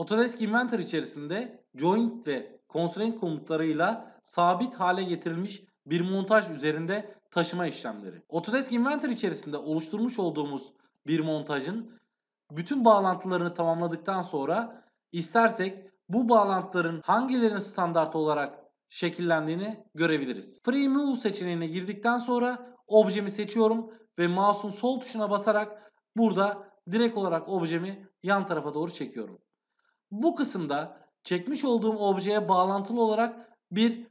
Autodesk Inventor içerisinde joint ve constraint komutlarıyla sabit hale getirilmiş bir montaj üzerinde taşıma işlemleri. Autodesk Inventor içerisinde oluşturmuş olduğumuz bir montajın bütün bağlantılarını tamamladıktan sonra istersek bu bağlantıların hangilerinin standart olarak şekillendiğini görebiliriz. Free Move seçeneğine girdikten sonra objemi seçiyorum ve mouse'un sol tuşuna basarak burada direkt olarak objemi yan tarafa doğru çekiyorum. Bu kısımda çekmiş olduğum objeye bağlantılı olarak bir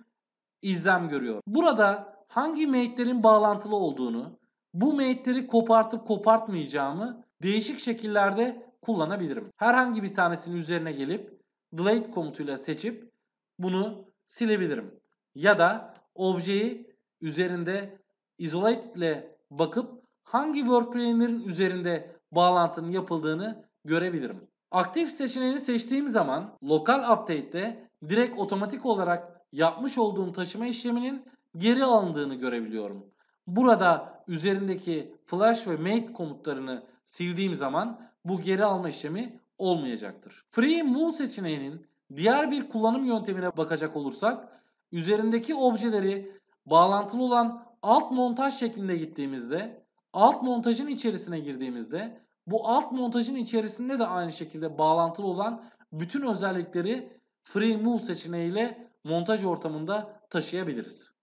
izlem görüyorum. Burada hangi mate'lerin bağlantılı olduğunu, bu mate'leri kopartıp kopartmayacağımı değişik şekillerde kullanabilirim. Herhangi bir tanesinin üzerine gelip delete komutuyla seçip bunu silebilirim. Ya da objeyi üzerinde isolate ile bakıp hangi workplane'lerin üzerinde bağlantının yapıldığını görebilirim. Aktif seçeneğini seçtiğim zaman lokal update'de direkt otomatik olarak yapmış olduğum taşıma işleminin geri alındığını görebiliyorum. Burada üzerindeki flash ve mate komutlarını sildiğim zaman bu geri alma işlemi olmayacaktır. Free Move seçeneğinin diğer bir kullanım yöntemine bakacak olursak üzerindeki objeleri bağlantılı olan alt montaj şeklinde gittiğimizde alt montajın içerisine girdiğimizde bu alt montajın içerisinde de aynı şekilde bağlantılı olan bütün özellikleri Free Move seçeneğiyle montaj ortamında taşıyabiliriz.